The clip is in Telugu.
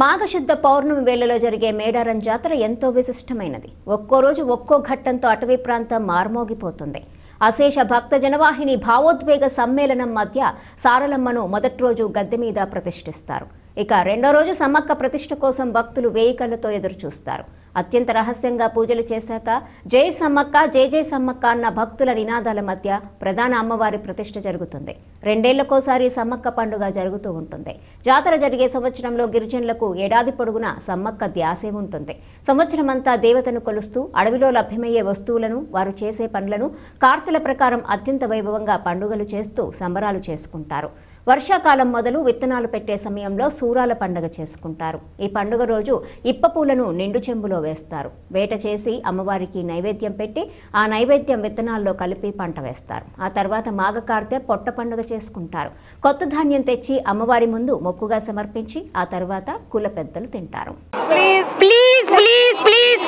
మాఘశుద్ధ పౌర్ణమి వేళలో జరిగే మేడారం జాతర ఎంతో విశిష్టమైనది ఒక్కో రోజు ఒక్కో ఘట్టంతో అటవీ ప్రాంతం మార్మోగిపోతుంది అశేష భక్త జనవాహిని భావోద్వేగ సమ్మేళనం మధ్య సారలమ్మను మొదటి రోజు గద్దె మీద ప్రతిష్ఠిస్తారు ఇక రెండో రోజు సమ్మక్క ప్రతిష్ఠ కోసం భక్తులు వేయి కళ్ళతో ఎదురుచూస్తారు అత్యంత రహస్యంగా పూజలు చేశాక జై సమ్మక్క జై జై సమ్మక్క అన్న భక్తుల నినాదాల మధ్య ప్రధాన అమ్మవారి ప్రతిష్ట జరుగుతుంది రెండేళ్లకోసారి సమ్మక్క పండుగ జరుగుతూ ఉంటుంది జాతర జరిగే సంవత్సరంలో గిరిజనులకు ఏడాది పొడుగున సమ్మక్క ధ్యాసే ఉంటుంది సంవత్సరమంతా దేవతను కొలుస్తూ అడవిలో లభ్యమయ్యే వస్తువులను వారు చేసే పనులను కార్తెల ప్రకారం అత్యంత వైభవంగా పండుగలు చేస్తూ సంబరాలు చేసుకుంటారు వర్షాకాలం మొదలు విత్తనాలు పెట్టే సమయంలో సూరాల పండుగ చేసుకుంటారు ఈ పండుగ రోజు ఇప్పపూలను నిండు చెంబులో వేస్తారు వేట చేసి అమ్మవారికి నైవేద్యం పెట్టి ఆ నైవేద్యం విత్తనాల్లో కలిపి పంట వేస్తారు ఆ తర్వాత మాగకార్తె పొట్ట పండుగ చేసుకుంటారు కొత్త ధాన్యం తెచ్చి అమ్మవారి ముందు మొక్కుగా సమర్పించి ఆ తర్వాత కుల పెద్దలు తింటారు ప్లీజ్ ప్లీజ్ ప్లీజ్ ప్లీజ్